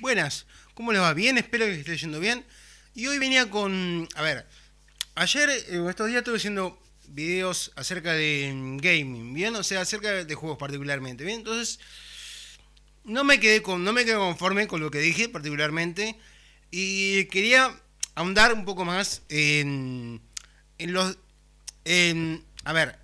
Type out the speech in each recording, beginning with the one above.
Buenas, ¿cómo les va? Bien, espero que esté yendo bien. Y hoy venía con. A ver, ayer, eh, estos días estuve haciendo videos acerca de mm, gaming, ¿bien? O sea, acerca de juegos particularmente, ¿bien? Entonces, no me quedé, con, no me quedé conforme con lo que dije particularmente. Y quería ahondar un poco más en, en los. En, a ver,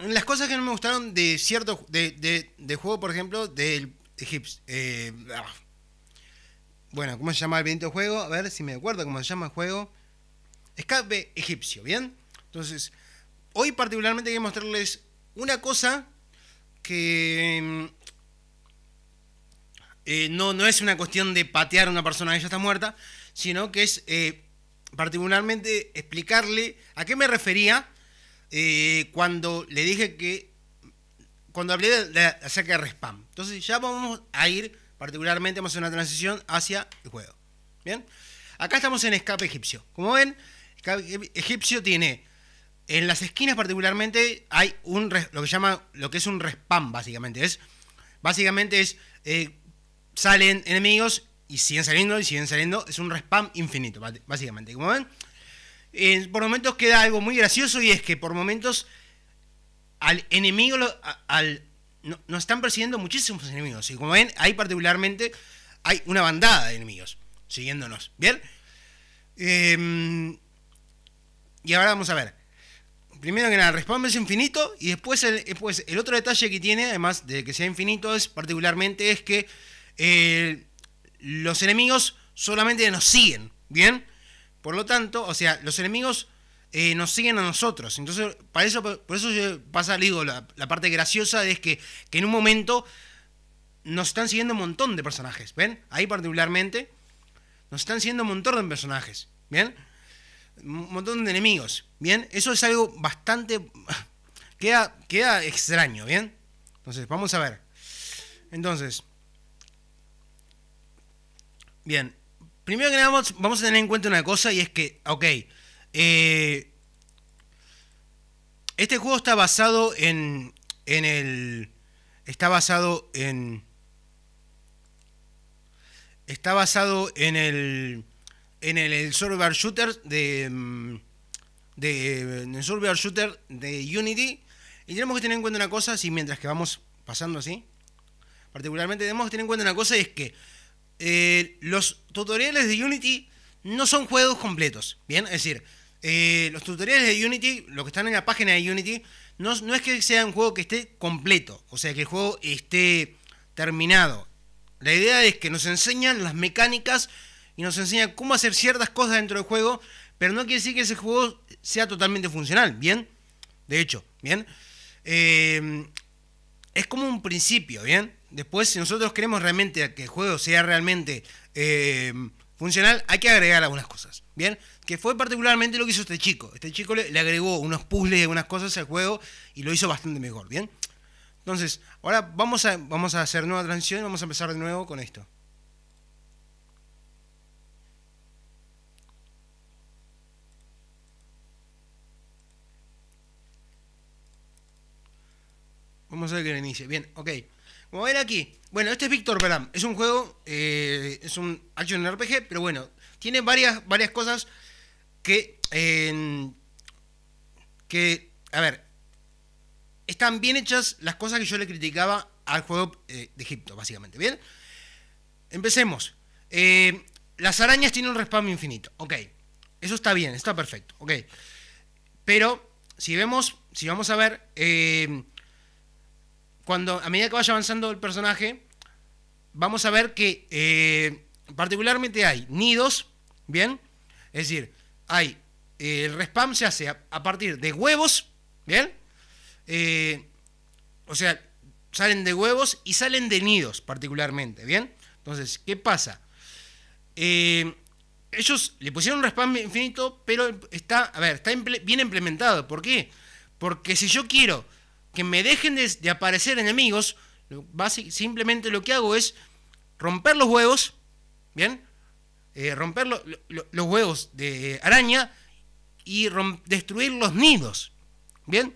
En las cosas que no me gustaron de cierto de, de, de, juego, por ejemplo, del egipcio. Eh, ah. Bueno, ¿cómo se llama el viento juego? A ver si me acuerdo cómo se llama el juego. Escape egipcio, ¿bien? Entonces, hoy particularmente quiero mostrarles una cosa que mm, eh, no, no es una cuestión de patear a una persona que ya está muerta, sino que es eh, particularmente explicarle a qué me refería cuando le dije que cuando hablé de, acerca de respam. Entonces ya vamos a ir, particularmente vamos a hacer una transición hacia el juego. Bien, acá estamos en escape egipcio. Como ven, escape egipcio tiene en las esquinas particularmente hay un lo que llama lo que es un respam básicamente es básicamente es eh, salen enemigos y siguen saliendo y siguen saliendo es un respam infinito básicamente como ven por momentos queda algo muy gracioso y es que por momentos al enemigo, al, no, nos están persiguiendo muchísimos enemigos. Y como ven, hay particularmente hay una bandada de enemigos siguiéndonos. ¿Bien? Em, y ahora vamos a ver. Primero que nada, respawn es infinito. Y después el, el otro detalle que tiene, además de que sea infinito, es particularmente es que eh, los enemigos solamente nos siguen. ¿Bien? Por lo tanto, o sea, los enemigos eh, nos siguen a nosotros. Entonces, para eso, por eso pasa, digo, la, parte graciosa es que, en un momento nos están siguiendo un montón de personajes, ¿ven? Ahí particularmente nos están siguiendo un montón de personajes, ¿bien? Un montón de enemigos, ¿bien? Eso es algo bastante... queda, queda extraño, ¿bien? Entonces, vamos a ver. Entonces... Bien, primero que nada vamos a tener en cuenta una cosa y es que, ok, eh, este juego está basado en, en el... Está basado en... Está basado en el... En el, el Shooter de... Mm, de, en el Survivor Shooter de Unity. Y tenemos que tener en cuenta una cosa, si mientras que vamos pasando así, particularmente tenemos que tener en cuenta una cosa, es que eh, los tutoriales de Unity no son juegos completos, ¿bien? Es decir, eh, los tutoriales de Unity, lo que están en la página de Unity, no, es que sea un juego que esté completo, o sea, que el juego esté terminado. La idea es que nos enseñan las mecánicas y nos enseñan cómo hacer ciertas cosas dentro del juego, pero no quiere decir que ese juego sea totalmente funcional, ¿bien? De hecho, ¿bien? Eh, es como un principio, ¿bien? Después, si nosotros queremos realmente que el juego sea realmente... Eh, funcional, hay que agregar algunas cosas. Bien, que fue particularmente lo que hizo este chico. Este chico le, agregó unos puzzles, unas cosas al juego y lo hizo bastante mejor. Bien, entonces, ahora vamos a, vamos a hacer nueva transición y vamos a empezar de nuevo con esto. Vamos a ver que le inicie. Bien, ok a ver aquí. Bueno, este es Victor Bram. Es un juego, eh, es un action RPG, pero bueno, tiene varias, varias cosas que, que, a ver, están bien hechas las cosas que yo le criticaba al juego eh, de Egipto, básicamente. Bien, empecemos. Eh, las arañas tienen un respawn infinito. Ok, eso está bien, está perfecto. Ok, pero si vemos, si vamos a ver, cuando a medida que vaya avanzando el personaje, vamos a ver que eh, particularmente hay nidos, ¿bien? Es decir, hay, eh, el respam se hace a, partir de huevos, ¿bien? Eh, o sea, salen de huevos y salen de nidos particularmente, ¿bien? Entonces, ¿qué pasa? ellos le pusieron un respam infinito, pero está, a ver, está bien implementado. ¿Por qué? Porque si yo quiero que me dejen de, aparecer enemigos, simplemente lo que hago es romper los huevos, ¿bien? Eh, romper los huevos de araña y destruir los nidos, ¿bien?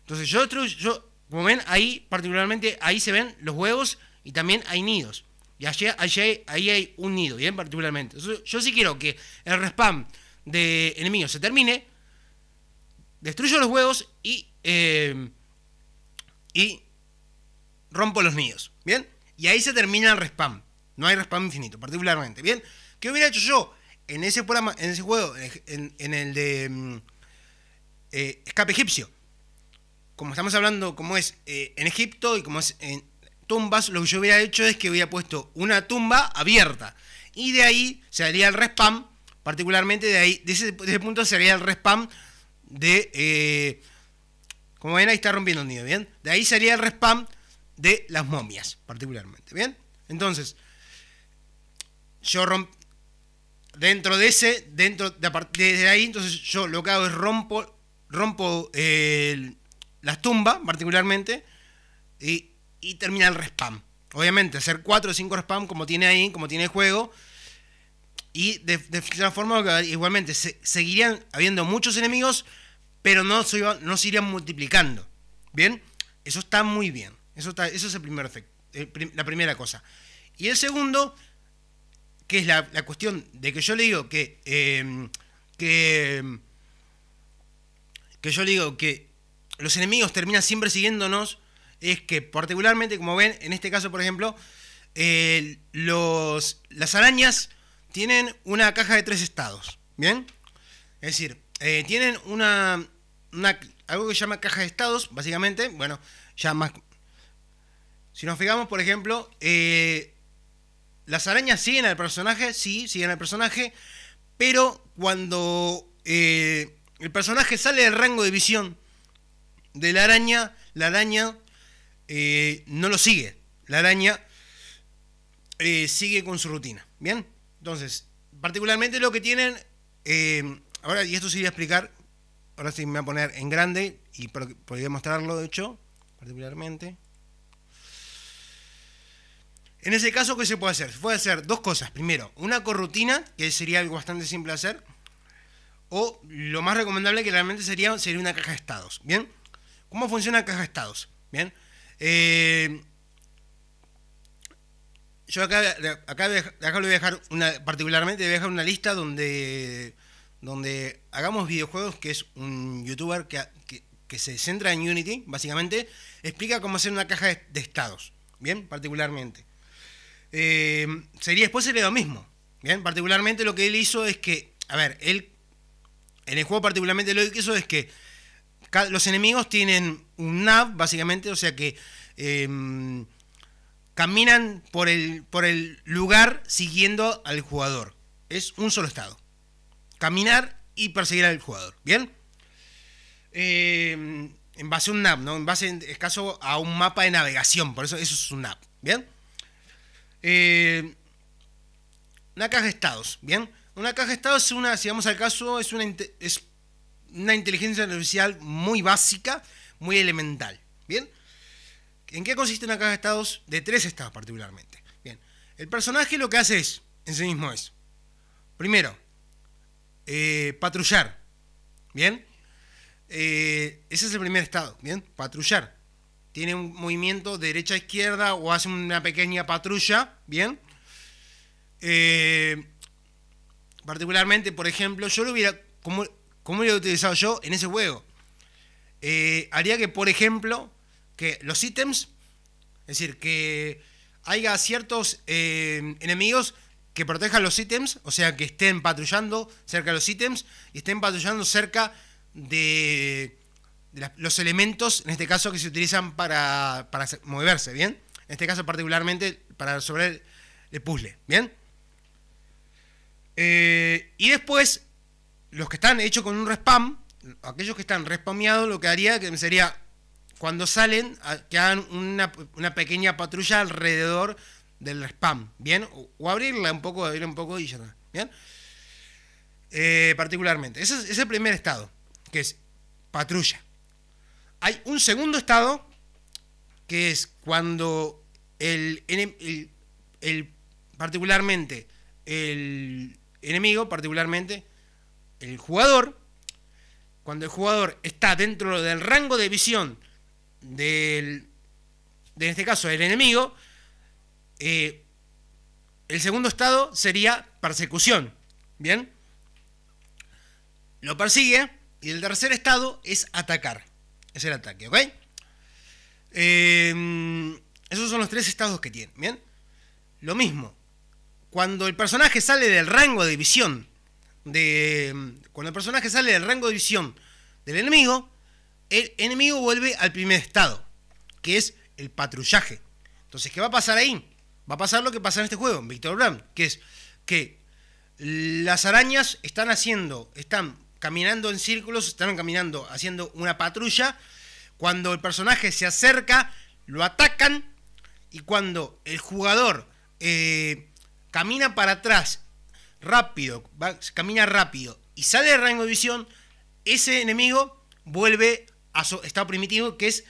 Entonces yo, yo, como ven, ahí particularmente, ahí se ven los huevos y también hay nidos. Y allí, ahí hay un nido, bien particularmente. yo sí quiero que el respam de enemigos se termine, destruyo los huevos y eh, y rompo los míos. ¿bien? Y ahí se termina el respawn. No hay respawn infinito, particularmente, ¿bien? ¿Qué hubiera hecho yo en ese programa, en ese juego, en, el de mm, eh, escape egipcio? Como estamos hablando, como es eh, en Egipto y como es en tumbas, lo que yo hubiera hecho es que hubiera puesto una tumba abierta. Y de ahí se haría el respawn, particularmente de ahí, de ese, punto se haría el respawn de... Eh, como ven, ahí está rompiendo el nido, ¿bien? De ahí sería el respam de las momias, particularmente, ¿bien? Entonces, yo rompo... Dentro de ese, dentro de, de ahí, entonces yo lo que hago es rompo, rompo eh, las tumbas, particularmente, y, y termina el respam. Obviamente, hacer 4 o 5 respawn como tiene ahí, como tiene el juego. Y de, de, forma, igualmente, seguirían habiendo muchos enemigos, pero no se, irían multiplicando. ¿Bien? Eso está muy bien. Eso, eso es el primer efecto, la primera cosa. Y el segundo, que es la, cuestión de que yo le digo em, que, que, yo le digo que los enemigos terminan siempre siguiéndonos, es que particularmente, como ven, en este caso, por ejemplo, eh, los, las arañas tienen una caja de tres estados, ¿bien? Es decir, eh, tienen una, algo que se llama caja de estados, básicamente. Bueno, ya más. Si nos fijamos, por ejemplo, eh, las arañas siguen al personaje, sí, siguen al personaje, pero cuando eh, el personaje sale del rango de visión de la araña, la araña no lo sigue. La araña sigue con su rutina. Bien, entonces, particularmente lo que tienen Ahora, y esto sí voy a explicar, ahora sí me voy a poner en grande y podría mostrarlo, de hecho, particularmente. En ese caso, ¿qué se puede hacer? Se puede hacer dos cosas. Primero, una corrutina, que sería algo bastante simple hacer. O lo más recomendable que realmente sería, sería una caja de estados. ¿Bien? ¿Cómo funciona la caja de estados? ¿Bien? Eh, yo acá, acá, voy a dejar particularmente voy a dejar una lista donde donde hagamos videojuegos, que es un youtuber que, que, se centra en Unity, básicamente, explica cómo hacer una caja de, estados, ¿bien? Particularmente. Eh, sería después sería lo mismo, ¿bien? Particularmente lo que él hizo es que, a ver, él, en el juego particularmente lo que hizo es que los enemigos tienen un nav, básicamente, o sea que em, caminan por el, por el lugar siguiendo al jugador. Es un solo estado caminar y perseguir al jugador. ¿Bien? Eh, en base a un NAP, ¿no? En base, en caso, a un mapa de navegación. Por eso eso es un NAP. ¿Bien? Eh, una caja de estados. ¿Bien? Una caja de estados es una, si vamos al caso, es una, es una inteligencia artificial muy básica, muy elemental. ¿Bien? ¿En qué consiste una caja de estados? De tres estados particularmente. Bien. El personaje lo que hace es, en sí mismo es, primero, eh, patrullar. ¿Bien? Eh, ese es el primer estado, ¿bien? Patrullar. Tiene un movimiento de derecha a izquierda o hace una pequeña patrulla, ¿bien? Eh, particularmente, por ejemplo, yo lo hubiera, como, cómo lo he utilizado yo en ese juego? haría que, por ejemplo, que los ítems, es decir, que haya ciertos enemigos que protejan los ítems, o sea, que estén patrullando cerca de los ítems y estén patrullando cerca de, los elementos, en este caso, que se utilizan para, para moverse, ¿bien? En este caso particularmente para sobre el puzzle, ¿bien? Eh, y después, los que están hechos con un respam, aquellos que están respameados, lo que haría que sería, cuando salen, que hagan una, una pequeña patrulla alrededor del spam, ¿bien? O, abrirla un poco, abrir un poco y ya ¿bien? Eh, particularmente. Ese es, el primer estado, que es patrulla. Hay un segundo estado, que es cuando el, el, particularmente, el enemigo, particularmente, el jugador, cuando el jugador está dentro del rango de visión del, de en este caso, el enemigo, eh, el segundo estado sería persecución. ¿Bien? Lo persigue. Y el tercer estado es atacar. Es el ataque, ¿ok? Eh, esos son los tres estados que tiene, ¿bien? Lo mismo. Cuando el personaje sale del rango de visión de cuando el personaje sale del rango de visión del enemigo, el enemigo vuelve al primer estado, que es el patrullaje. Entonces, ¿qué va a pasar ahí? va a pasar lo que pasa en este juego, en Victor Bram, que es que las arañas están haciendo, están caminando en círculos, están caminando haciendo una patrulla. Cuando el personaje se acerca, lo atacan. Y cuando el jugador eh, camina para atrás rápido, camina rápido y sale del rango de visión, ese enemigo vuelve a su estado primitivo, que es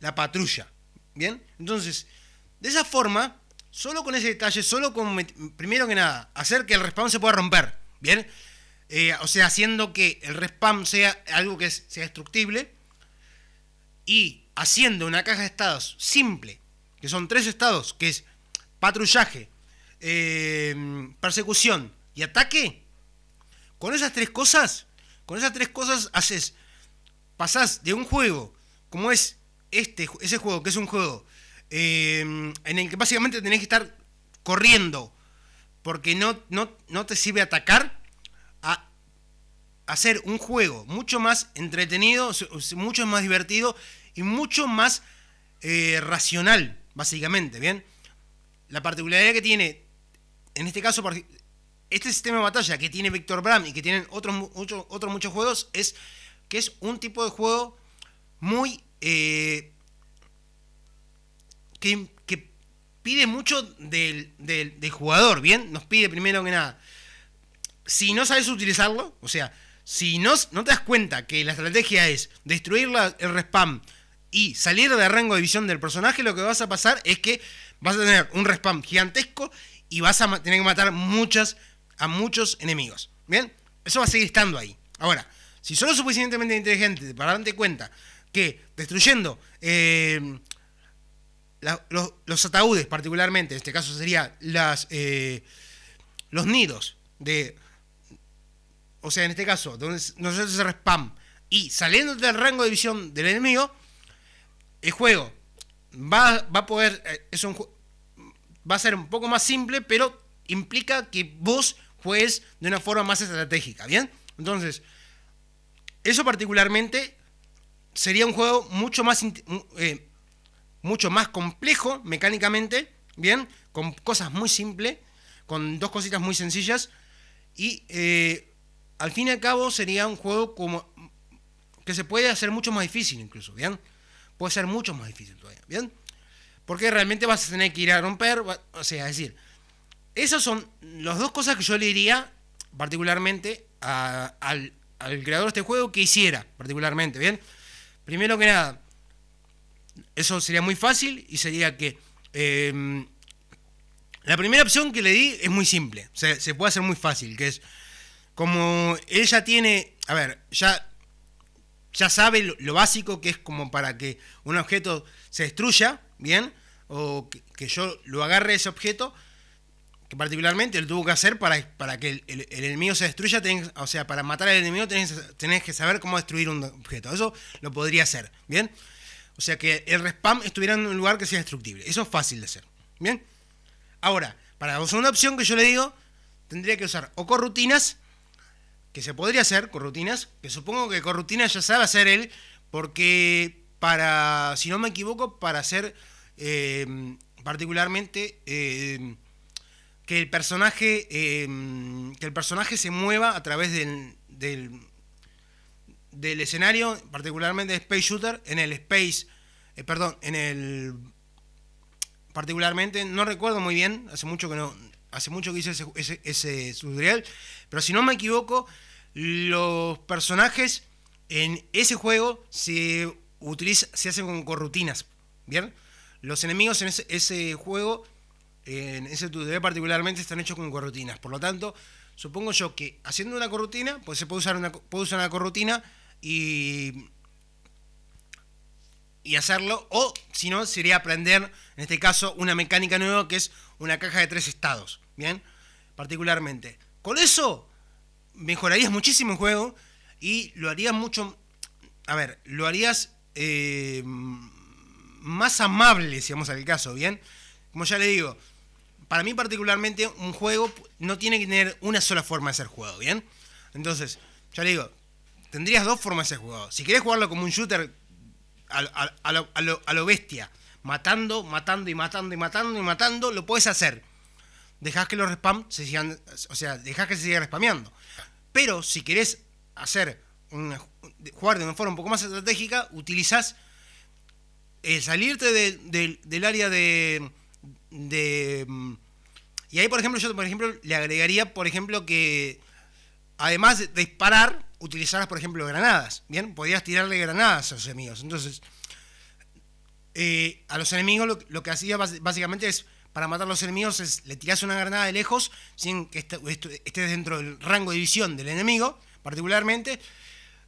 la patrulla. ¿Bien? Entonces, de esa forma, Solo con ese detalle, solo con, primero que nada, hacer que el respawn se pueda romper, ¿bien? Eh, o sea, haciendo que el respawn sea algo que sea destructible y haciendo una caja de estados simple, que son tres estados, que es patrullaje, em, persecución y ataque, con esas tres cosas, con esas tres cosas haces, pasás de un juego como es este, ese juego, que es un juego Em, en el que básicamente tenés que estar corriendo, porque no, no, no te sirve atacar a hacer un juego mucho más entretenido, mucho más divertido y mucho más eh, racional, básicamente, ¿bien? La particularidad que tiene, en este caso, este sistema de batalla que tiene Víctor Bram y que tienen otros muchos otros muchos juegos es que es un tipo de juego muy eh, que, pide mucho del, jugador, ¿bien? Nos pide primero que nada. Si no sabes utilizarlo, o sea, si no, no te das cuenta que la estrategia es destruir el respam y salir de rango de visión del personaje, lo que vas a pasar es que vas a tener un respam gigantesco y vas a tener que matar muchas, a muchos enemigos. ¿Bien? Eso va a seguir estando ahí. Ahora, si sos suficientemente inteligente para darte cuenta que destruyendo eh, los, ataúdes particularmente, en este caso serían las, eh, los nidos de... O sea, en este caso, donde nosotros se respam. y saliendo del rango de visión del enemigo, el juego va, va a poder... Eh, es un, va a ser un poco más simple, pero implica que vos juegues de una forma más estratégica, ¿bien? Entonces, eso particularmente sería un juego mucho más... Eh, mucho más complejo mecánicamente, ¿bien? Con cosas muy simples, con dos cositas muy sencillas. Y eh, al fin y al cabo sería un juego como que se puede hacer mucho más difícil incluso, ¿bien? Puede ser mucho más difícil todavía, ¿bien? Porque realmente vas a tener que ir a romper, o sea, es decir, esas son las dos cosas que yo le diría particularmente a, al, al creador de este juego que hiciera, particularmente, ¿bien? Primero que nada, eso sería muy fácil y sería que... Em, la primera opción que le di es muy simple, se, puede hacer muy fácil, que es como ella tiene, a ver, ya ya sabe lo, básico que es como para que un objeto se destruya, ¿bien? O que, yo lo agarre ese objeto, que particularmente él tuvo que hacer para, para que el, el, enemigo se destruya, o sea, para matar al enemigo tenés, tenés, que saber cómo destruir un objeto. Eso lo podría hacer, ¿bien? O sea, que el respam estuviera en un lugar que sea destructible. Eso es fácil de hacer. Bien. Ahora, para la segunda opción que yo le digo, tendría que usar o corrutinas, que se podría hacer, corrutinas, que supongo que corrutinas ya sabe hacer él, porque para, si no me equivoco, para hacer em, particularmente em, que el personaje em, que el personaje se mueva a través del, del del escenario, particularmente Space Shooter, en el Space, eh, perdón, en el particularmente, no recuerdo muy bien, hace mucho que no, hace mucho que hice ese, tutorial, pero si no me equivoco, los personajes en ese juego se utiliza, se hacen con, corrutinas... ¿bien? Los enemigos en ese, juego, en ese tutorial particularmente, están hechos con corrutinas. Por lo tanto, supongo yo que haciendo una corrutina, pues se puede usar una, puede usar una corrutina y, hacerlo. O si no, sería aprender, en este caso, una mecánica nueva que es una caja de tres estados. Bien, particularmente. Con eso mejorarías muchísimo el juego y lo harías mucho. A ver, lo harías eh, más amable, si vamos al caso, ¿bien? Como ya le digo, para mí particularmente un juego no tiene que tener una sola forma de ser juego ¿bien? Entonces, ya le digo, tendrías dos formas de juego. Si querés jugarlo como un shooter a, lo, bestia, matando, matando y matando y matando y matando, lo puedes hacer. Dejás que los respam se sigan, o sea, dejás que se siga respameando. Pero si querés hacer jugar de una forma un poco más estratégica, utilizás salirte del área de, de, mm, Y ahí, por ejemplo, yo por ejemplo, le agregaría, por ejemplo, que además de disparar, utilizaras, por ejemplo, granadas. Bien, podías tirarle granadas a los enemigos. Entonces, eh, a los enemigos lo, que hacía básicamente es para matar a los enemigos le tiras una granada de lejos sin que este, estés dentro del rango de visión del enemigo, particularmente,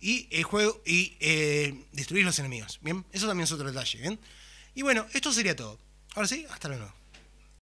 y el juego y eh, destruir los enemigos. Bien, eso también es otro detalle. y bueno, esto sería todo. Ahora sí, hasta luego.